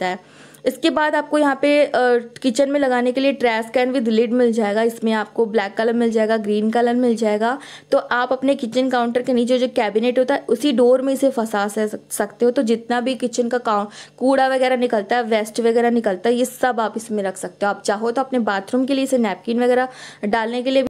सकता है इसके बाद आपको यहाँ पे किचन में लगाने के लिए ट्रैस कैन विद लिड मिल जाएगा इसमें आपको ब्लैक कलर मिल जाएगा ग्रीन कलर मिल जाएगा तो आप अपने किचन काउंटर के नीचे जो कैबिनेट होता है उसी डोर में इसे फंसा सकते हो तो जितना भी किचन का कूड़ा वगैरह निकलता है वेस्ट वगैरह निकलता है ये सब आप इसमें रख सकते हो आप चाहो तो अपने बाथरूम के लिए इसे नैपकिन वगैरह डालने के लिए